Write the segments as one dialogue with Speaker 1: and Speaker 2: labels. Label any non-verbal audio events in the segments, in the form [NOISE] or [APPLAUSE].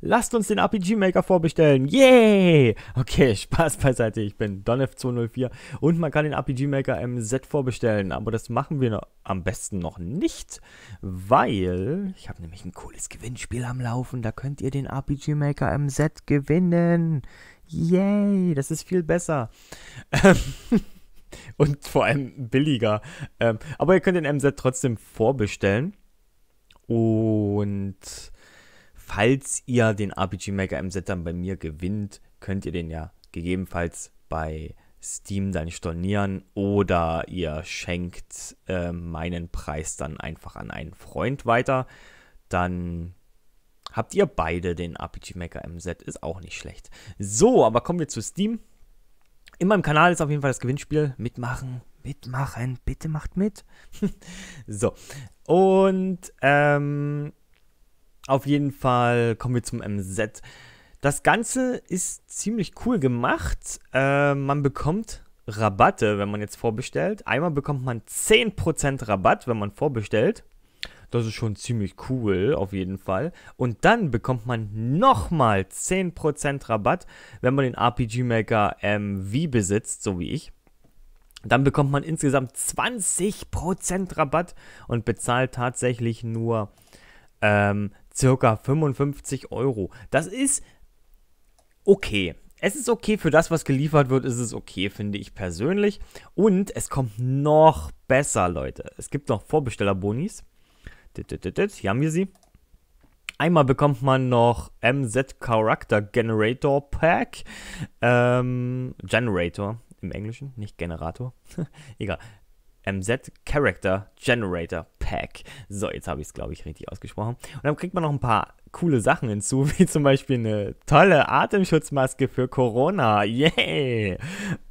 Speaker 1: Lasst uns den RPG Maker vorbestellen. Yay! Okay, [LAUGHS] Spaß beiseite. Ich bin Donef204 und man kann den RPG Maker MZ vorbestellen. Aber das machen wir noch, am besten noch nicht, weil ich habe nämlich ein cooles Gewinnspiel am Laufen. Da könnt ihr den RPG Maker MZ gewinnen. Yay! Das ist viel besser. Ähm, [LAUGHS] und vor allem billiger. Ähm, aber ihr könnt den MZ trotzdem vorbestellen. Und falls ihr den RPG Maker MZ dann bei mir gewinnt, könnt ihr den ja gegebenenfalls bei Steam dann stornieren oder ihr schenkt äh, meinen Preis dann einfach an einen Freund weiter. Dann habt ihr beide den RPG Maker MZ, Ist auch nicht schlecht. So, aber kommen wir zu Steam. In meinem Kanal ist auf jeden Fall das Gewinnspiel. Mitmachen, mitmachen, bitte macht mit. [LAUGHS] so. Und ähm, auf jeden Fall kommen wir zum MZ. Das Ganze ist ziemlich cool gemacht. Äh, man bekommt Rabatte, wenn man jetzt vorbestellt. Einmal bekommt man 10% Rabatt, wenn man vorbestellt. Das ist schon ziemlich cool, auf jeden Fall. Und dann bekommt man nochmal 10% Rabatt, wenn man den RPG Maker MV besitzt, so wie ich. Dann bekommt man insgesamt 20% Rabatt und bezahlt tatsächlich nur ähm, circa 55 Euro. Das ist okay. Es ist okay für das, was geliefert wird, ist es okay, finde ich persönlich. Und es kommt noch besser, Leute. Es gibt noch Vorbestellerbonis. Hier haben wir sie. Einmal bekommt man noch MZ Character Generator Pack. Ähm, Generator im Englischen, nicht Generator. [LAUGHS] Egal. MZ Character Generator Pack. So, jetzt habe ich es, glaube ich, richtig ausgesprochen. Und dann kriegt man noch ein paar coole Sachen hinzu, [LAUGHS] wie zum Beispiel eine tolle Atemschutzmaske für Corona. Yay!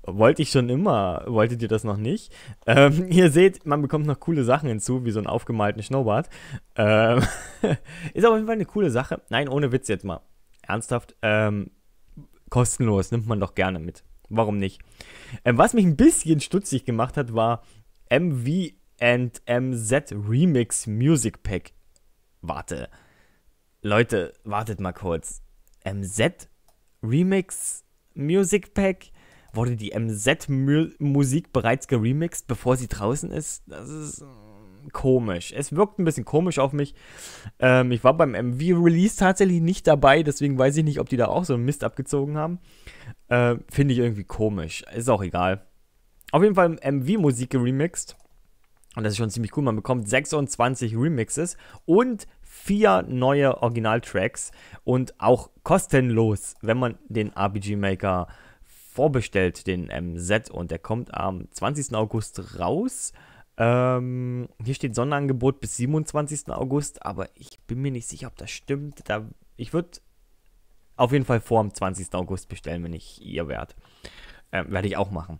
Speaker 1: Wollte ich schon immer. Wolltet ihr das noch nicht? Ähm, [LAUGHS] ihr seht, man bekommt noch coole Sachen hinzu, wie so einen aufgemalten Schnurrbart. Ähm, [LAUGHS] ist auf jeden Fall eine coole Sache. Nein, ohne Witz jetzt mal. Ernsthaft, ähm, kostenlos nimmt man doch gerne mit. Warum nicht? Ähm, was mich ein bisschen stutzig gemacht hat, war, MV and MZ Remix Music Pack. Warte. Leute, wartet mal kurz. MZ Remix Music Pack? Wurde die MZ Musik bereits geremixed, bevor sie draußen ist? Das ist hm, komisch. Es wirkt ein bisschen komisch auf mich. Ähm, ich war beim MV-Release tatsächlich nicht dabei, deswegen weiß ich nicht, ob die da auch so einen Mist abgezogen haben. Äh, Finde ich irgendwie komisch. Ist auch egal. Auf jeden Fall MV-Musik geremixt. Und das ist schon ziemlich cool. Man bekommt 26 Remixes und vier neue Originaltracks und auch kostenlos, wenn man den RPG Maker vorbestellt, den MZ. Und der kommt am 20. August raus. Ähm, hier steht Sonderangebot bis 27. August, aber ich bin mir nicht sicher, ob das stimmt. Da, ich würde auf jeden Fall vor dem 20. August bestellen, wenn ich ihr wert. Ähm, Werde ich auch machen.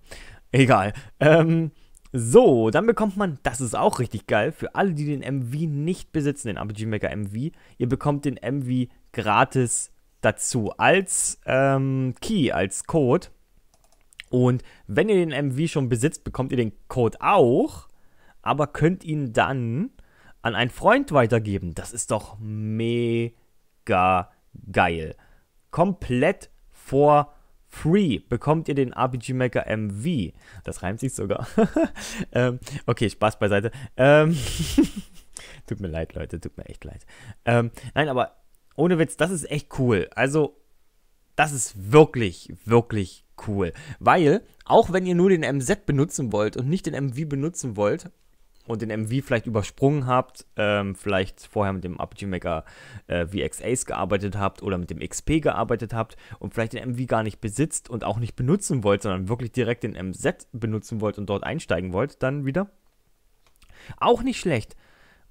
Speaker 1: Egal. Ähm, so, dann bekommt man, das ist auch richtig geil, für alle, die den MV nicht besitzen, den RPG Maker MV, ihr bekommt den MV gratis dazu als ähm, Key, als Code. Und wenn ihr den MV schon besitzt, bekommt ihr den Code auch, aber könnt ihn dann an einen Freund weitergeben. Das ist doch mega geil. Komplett vor Free bekommt ihr den RPG Maker MV. Das reimt sich sogar. [LAUGHS] ähm, okay, Spaß beiseite. Ähm [LAUGHS] tut mir leid, Leute, tut mir echt leid. Ähm, nein, aber ohne Witz, das ist echt cool. Also, das ist wirklich, wirklich cool. Weil, auch wenn ihr nur den MZ benutzen wollt und nicht den MV benutzen wollt, und den MV vielleicht übersprungen habt, ähm, vielleicht vorher mit dem Apogee Maker äh, VX gearbeitet habt oder mit dem XP gearbeitet habt und vielleicht den MV gar nicht besitzt und auch nicht benutzen wollt, sondern wirklich direkt den MZ benutzen wollt und dort einsteigen wollt, dann wieder. Auch nicht schlecht.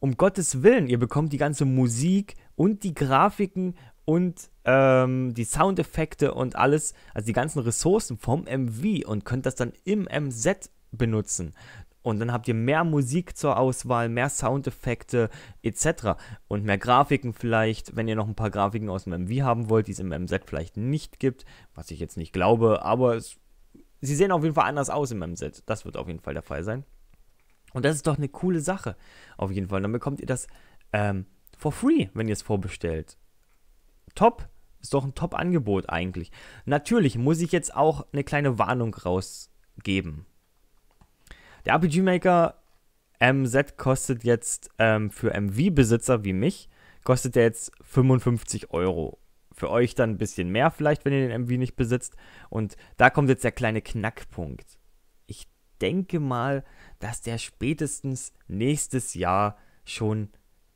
Speaker 1: Um Gottes Willen, ihr bekommt die ganze Musik und die Grafiken und ähm, die Soundeffekte und alles, also die ganzen Ressourcen vom MV und könnt das dann im MZ benutzen und dann habt ihr mehr Musik zur Auswahl, mehr Soundeffekte etc. und mehr Grafiken vielleicht, wenn ihr noch ein paar Grafiken aus dem MV haben wollt, die es im MZ vielleicht nicht gibt, was ich jetzt nicht glaube, aber es, sie sehen auf jeden Fall anders aus im MZ. Das wird auf jeden Fall der Fall sein. Und das ist doch eine coole Sache. Auf jeden Fall. Dann bekommt ihr das ähm, for free, wenn ihr es vorbestellt. Top. Ist doch ein Top-Angebot eigentlich. Natürlich muss ich jetzt auch eine kleine Warnung rausgeben der RPG Maker MZ kostet jetzt ähm, für MV-Besitzer wie mich, kostet der jetzt 55 Euro. Für euch dann ein bisschen mehr vielleicht, wenn ihr den MV nicht besitzt. Und da kommt jetzt der kleine Knackpunkt. Ich denke mal, dass der spätestens nächstes Jahr schon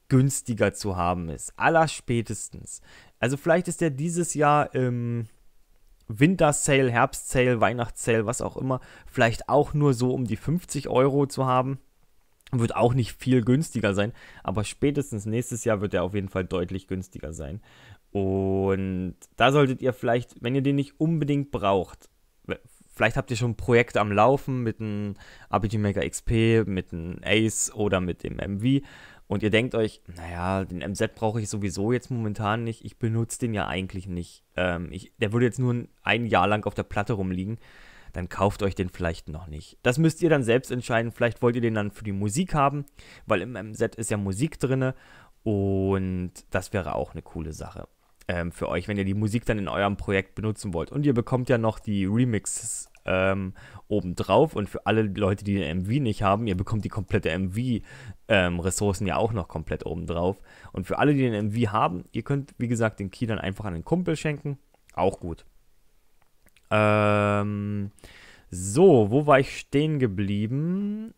Speaker 1: günstiger zu haben ist. Allerspätestens. Also vielleicht ist der dieses Jahr im Winter-Sale, Herbst-Sale, Weihnachts-Sale, was auch immer, vielleicht auch nur so um die 50 Euro zu haben. Wird auch nicht viel günstiger sein, aber spätestens nächstes Jahr wird er auf jeden Fall deutlich günstiger sein. Und da solltet ihr vielleicht, wenn ihr den nicht unbedingt braucht, vielleicht habt ihr schon ein Projekt am Laufen mit einem RPG Maker XP, mit einem Ace oder mit dem MV und ihr denkt euch, naja, den MZ brauche ich sowieso jetzt momentan nicht, ich benutze den ja eigentlich nicht. Ähm, ich, der würde jetzt nur ein Jahr lang auf der Platte rumliegen, dann kauft euch den vielleicht noch nicht. Das müsst ihr dann selbst entscheiden, vielleicht wollt ihr den dann für die Musik haben, weil im MZ ist ja Musik drinne und das wäre auch eine coole Sache ähm, für euch, wenn ihr die Musik dann in eurem Projekt benutzen wollt. Und ihr bekommt ja noch die Remixes ähm, obendrauf. Und für alle Leute, die den MV nicht haben, ihr bekommt die komplette MV-Ressourcen ähm, ja auch noch komplett obendrauf. Und für alle, die den MV haben, ihr könnt, wie gesagt, den Key dann einfach an den Kumpel schenken. Auch gut. Ähm, so, wo war ich stehen geblieben?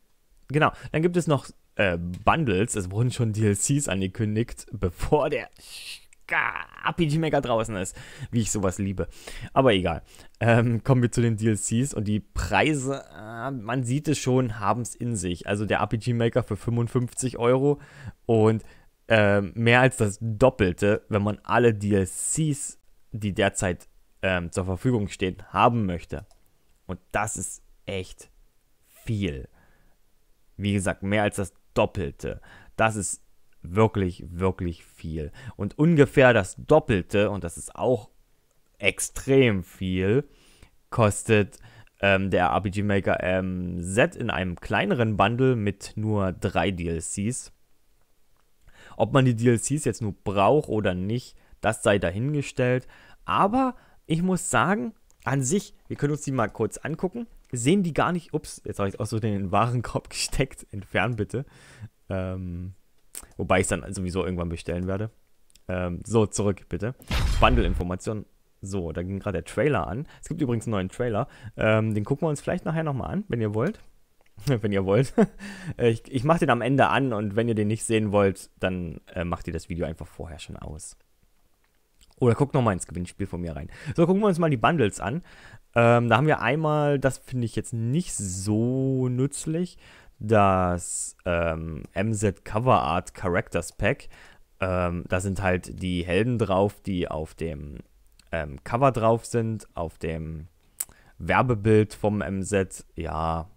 Speaker 1: Genau, dann gibt es noch äh, Bundles. Es wurden schon DLCs angekündigt, bevor der Maker draußen ist, wie ich sowas liebe. Aber egal. Ähm, kommen wir zu den DLCs und die Preise, äh, man sieht es schon, haben es in sich. Also der RPG Maker für 55 Euro und äh, mehr als das Doppelte, wenn man alle DLCs, die derzeit äh, zur Verfügung stehen, haben möchte. Und das ist echt viel. Wie gesagt, mehr als das Doppelte. Das ist wirklich, wirklich viel. Und ungefähr das Doppelte, und das ist auch extrem viel, kostet ähm, der RPG Maker MZ ähm, in einem kleineren Bundle mit nur drei DLCs. Ob man die DLCs jetzt nur braucht oder nicht, das sei dahingestellt. Aber ich muss sagen, an sich, wir können uns die mal kurz angucken. Sehen die gar nicht, ups, jetzt habe ich auch so in den Warenkorb [LAUGHS] gesteckt, entfernen bitte. Ähm, Wobei ich es dann sowieso irgendwann bestellen werde. Ähm, so, zurück bitte. bundle information So, da ging gerade der Trailer an. Es gibt übrigens einen neuen Trailer. Ähm, den gucken wir uns vielleicht nachher nochmal an, wenn ihr wollt. [LAUGHS] wenn ihr wollt. [LAUGHS] ich ich mache den am Ende an und wenn ihr den nicht sehen wollt, dann äh, macht ihr das Video einfach vorher schon aus. Oder guckt nochmal ins Gewinnspiel von mir rein. So, gucken wir uns mal die Bundles an. Ähm, da haben wir einmal, das finde ich jetzt nicht so nützlich, das ähm, MZ Cover Art Characters Pack. Ähm, da sind halt die Helden drauf, die auf dem ähm, Cover drauf sind, auf dem Werbebild vom MZ. Ja,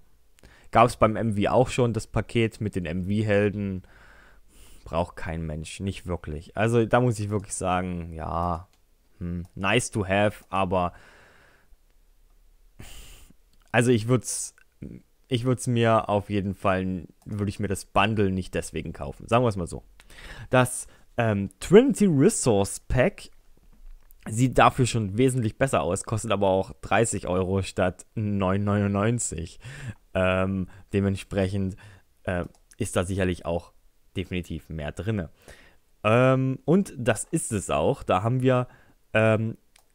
Speaker 1: gab es beim MV auch schon das Paket mit den MV-Helden. Braucht kein Mensch, nicht wirklich. Also da muss ich wirklich sagen, ja, hm, nice to have, aber also ich würde es ich würde es mir auf jeden Fall, würde ich mir das Bundle nicht deswegen kaufen. Sagen wir es mal so. Das ähm, Trinity Resource Pack sieht dafür schon wesentlich besser aus, kostet aber auch 30 Euro statt 9,99. Ähm, dementsprechend äh, ist da sicherlich auch definitiv mehr drin. Ähm, und das ist es auch. Da haben wir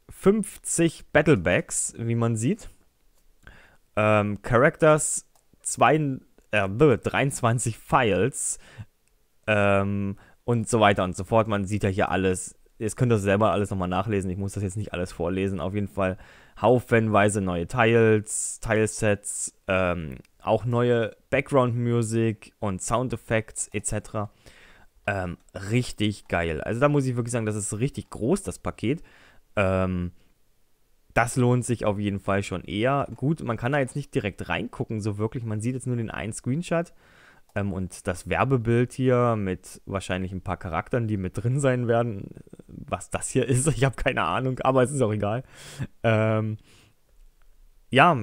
Speaker 1: 50 ähm, Battlebags, wie man sieht ähm, Characters, zwei, äh, 23 Files ähm, und so weiter und so fort. Man sieht ja hier alles. Ihr könnt das selber alles nochmal nachlesen. Ich muss das jetzt nicht alles vorlesen. Auf jeden Fall haufenweise neue Tiles, Tilesets, ähm, auch neue Background-Musik und Soundeffekte etc. Ähm, richtig geil. Also da muss ich wirklich sagen, das ist richtig groß, das Paket. Ähm, das lohnt sich auf jeden Fall schon eher. Gut, man kann da jetzt nicht direkt reingucken, so wirklich. Man sieht jetzt nur den einen Screenshot ähm, und das Werbebild hier mit wahrscheinlich ein paar Charakteren, die mit drin sein werden. Was das hier ist, [LAUGHS] ich habe keine Ahnung, aber es ist auch egal. Ähm, ja,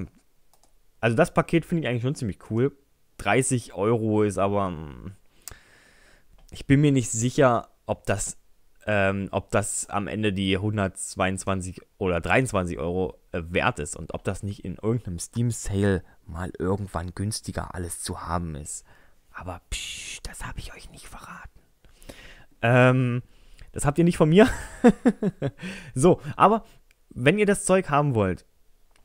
Speaker 1: also das Paket finde ich eigentlich schon ziemlich cool. 30 Euro ist aber. Hm, ich bin mir nicht sicher, ob das ähm, ob das am Ende die 122 oder 23 Euro äh, wert ist und ob das nicht in irgendeinem Steam-Sale mal irgendwann günstiger alles zu haben ist. Aber psch, das habe ich euch nicht verraten. Ähm, das habt ihr nicht von mir. [LAUGHS] so, aber wenn ihr das Zeug haben wollt,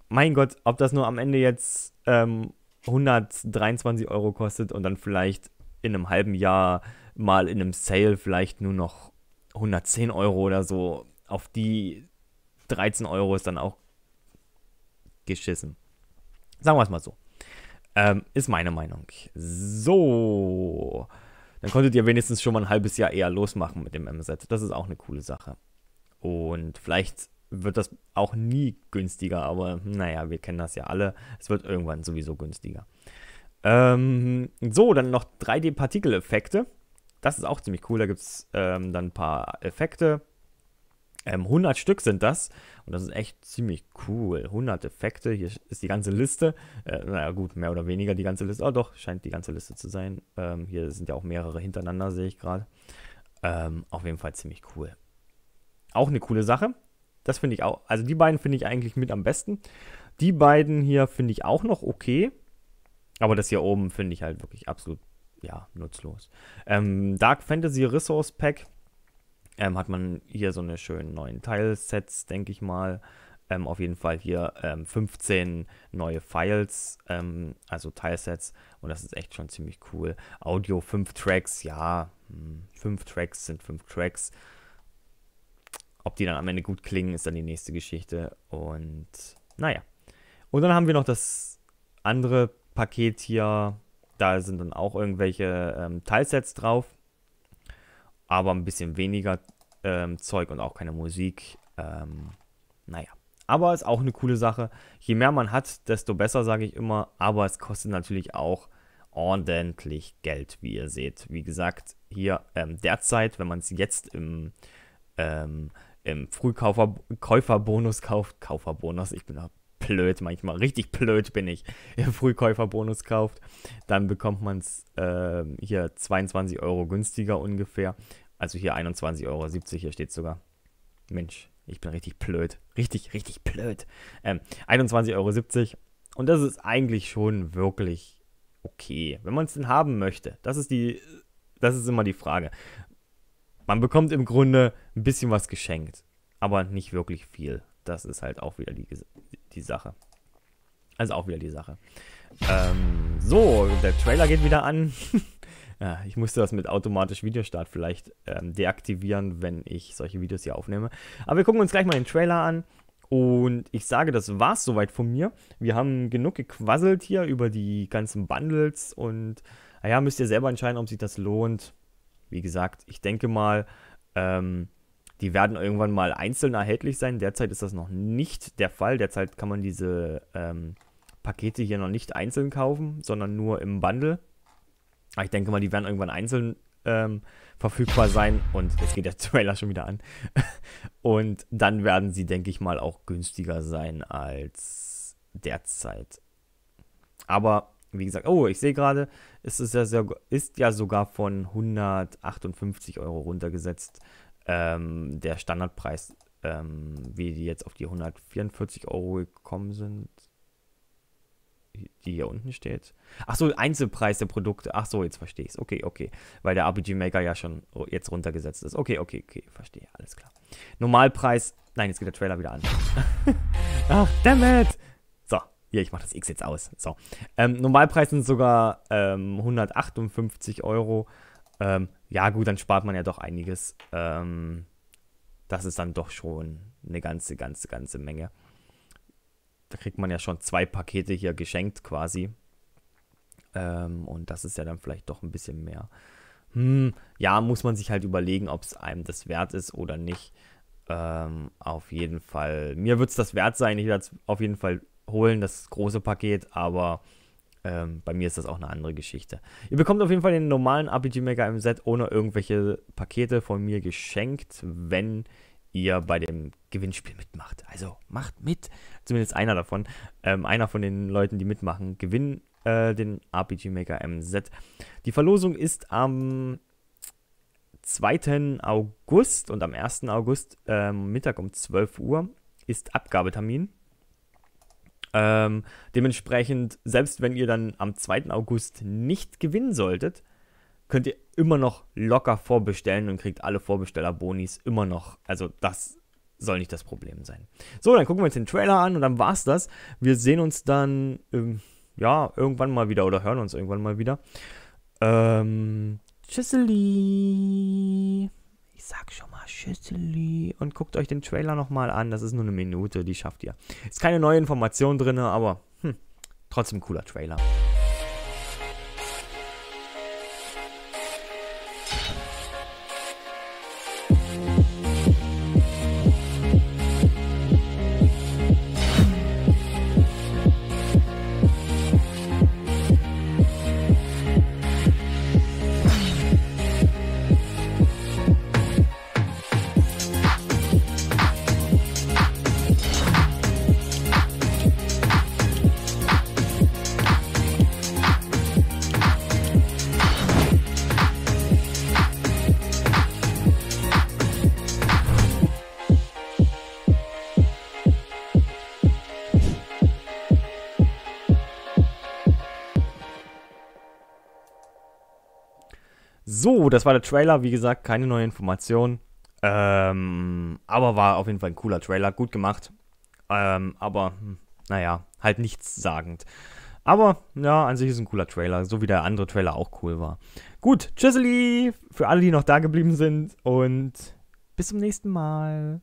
Speaker 1: mein Gott, ob das nur am Ende jetzt ähm, 123 Euro kostet und dann vielleicht in einem halben Jahr mal in einem Sale vielleicht nur noch 110 Euro oder so, auf die 13 Euro ist dann auch geschissen. Sagen wir es mal so. Ähm, ist meine Meinung. So. Dann konntet ihr wenigstens schon mal ein halbes Jahr eher losmachen mit dem MZ. Das ist auch eine coole Sache. Und vielleicht wird das auch nie günstiger, aber naja, wir kennen das ja alle. Es wird irgendwann sowieso günstiger. Ähm, so, dann noch 3D-Partikeleffekte. Das ist auch ziemlich cool. Da gibt es ähm, dann ein paar Effekte. Ähm, 100 Stück sind das. Und das ist echt ziemlich cool. 100 Effekte. Hier ist die ganze Liste. Äh, naja, gut, mehr oder weniger die ganze Liste. Oh, doch, scheint die ganze Liste zu sein. Ähm, hier sind ja auch mehrere hintereinander, sehe ich gerade. Ähm, auf jeden Fall ziemlich cool. Auch eine coole Sache. Das finde ich auch. Also, die beiden finde ich eigentlich mit am besten. Die beiden hier finde ich auch noch okay. Aber das hier oben finde ich halt wirklich absolut ja, nutzlos. Ähm, Dark Fantasy Resource Pack ähm, hat man hier so eine schönen neuen Teilsets, denke ich mal. Ähm, auf jeden Fall hier 15 ähm, neue Files, ähm, also Teilsets. Und das ist echt schon ziemlich cool. Audio 5 Tracks, ja, 5 hm, Tracks sind 5 Tracks. Ob die dann am Ende gut klingen, ist dann die nächste Geschichte. Und naja. Und dann haben wir noch das andere Paket hier, da sind dann auch irgendwelche ähm, Teilsets drauf, aber ein bisschen weniger ähm, Zeug und auch keine Musik. Ähm, naja, aber ist auch eine coole Sache. Je mehr man hat, desto besser, sage ich immer. Aber es kostet natürlich auch ordentlich Geld, wie ihr seht. Wie gesagt, hier ähm, derzeit, wenn man es jetzt im, ähm, im Frühkäuferbonus kauft, Käuferbonus, ich bin blöd manchmal. Richtig blöd bin ich. Im Frühkäuferbonus kauft, dann bekommt man es äh, hier 22 Euro günstiger ungefähr. Also hier 21,70 Euro, hier steht sogar. Mensch, ich bin richtig blöd. Richtig, richtig blöd. Ähm, 21,70 Euro. Und das ist eigentlich schon wirklich okay, wenn man es denn haben möchte. Das ist die, das ist immer die Frage. Man bekommt im Grunde ein bisschen was geschenkt, aber nicht wirklich viel das ist halt auch wieder die, die Sache. Also auch wieder die Sache. Ähm, so, der Trailer geht wieder an. [LAUGHS] ja, ich musste das mit automatisch Videostart vielleicht ähm, deaktivieren, wenn ich solche Videos hier aufnehme. Aber wir gucken uns gleich mal den Trailer an. Und ich sage, das war's soweit von mir. Wir haben genug gequasselt hier über die ganzen Bundles und naja, ah müsst ihr selber entscheiden, ob sich das lohnt. Wie gesagt, ich denke mal, ähm, die werden irgendwann mal einzeln erhältlich sein. Derzeit ist das noch nicht der Fall. Derzeit kann man diese ähm, Pakete hier noch nicht einzeln kaufen, sondern nur im Bundle. Aber ich denke mal, die werden irgendwann einzeln ähm, verfügbar sein. Und jetzt geht der [LAUGHS] Trailer schon wieder an. Und dann werden sie, denke ich mal, auch günstiger sein als derzeit. Aber wie gesagt, oh, ich sehe gerade, es ist ja, sehr, ist ja sogar von 158 Euro runtergesetzt ähm, der Standardpreis, ähm, wie die jetzt auf die 144 Euro gekommen sind, die hier unten steht. Achso, Einzelpreis der Produkte. Achso, jetzt verstehe ich es. Okay, okay. Weil der RPG Maker ja schon jetzt runtergesetzt ist. Okay, okay, okay. Verstehe. Alles klar. Normalpreis. Nein, jetzt geht der Trailer wieder an. [LAUGHS] Ach, damn it! So, hier, ich mache das X jetzt aus. So. Ähm, Normalpreis sind sogar ähm, 158 Euro. Ähm, ja, gut, dann spart man ja doch einiges. Ähm, das ist dann doch schon eine ganze, ganze, ganze Menge. Da kriegt man ja schon zwei Pakete hier geschenkt quasi. Ähm, und das ist ja dann vielleicht doch ein bisschen mehr. Hm, ja, muss man sich halt überlegen, ob es einem das wert ist oder nicht. Ähm, auf jeden Fall. Mir wird es das wert sein. Ich werde es auf jeden Fall holen, das große Paket. Aber ähm, bei mir ist das auch eine andere Geschichte. Ihr bekommt auf jeden Fall den normalen RPG Maker im Set ohne irgendwelche Pakete von mir geschenkt, wenn ihr bei dem Gewinnspiel mitmacht. Also macht mit, zumindest einer davon, ähm, einer von den Leuten, die mitmachen, gewinnt äh, den RPG Maker MZ. Die Verlosung ist am 2. August und am 1. August äh, Mittag um 12 Uhr ist Abgabetermin. Ähm, dementsprechend, selbst wenn ihr dann am 2. August nicht gewinnen solltet, könnt ihr immer noch locker vorbestellen und kriegt alle Vorbestellerbonis immer noch. Also das soll nicht das Problem sein. So, dann gucken wir uns den Trailer an und dann war's das. Wir sehen uns dann, ähm, ja, irgendwann mal wieder oder hören uns irgendwann mal wieder. Ähm, tschüsseli. Ich sag schon mal. Schüsseli. Und guckt euch den Trailer nochmal an. Das ist nur eine Minute, die schafft ihr. Ist keine neue Information drin, aber hm, trotzdem cooler Trailer. So, das war der Trailer. Wie gesagt, keine neue Information. Ähm, aber war auf jeden Fall ein cooler Trailer. Gut gemacht. Ähm, aber, hm, naja, halt nichts sagend. Aber, ja, an sich ist ein cooler Trailer. So wie der andere Trailer auch cool war. Gut, tschüsseli für alle, die noch da geblieben sind. Und bis zum nächsten Mal.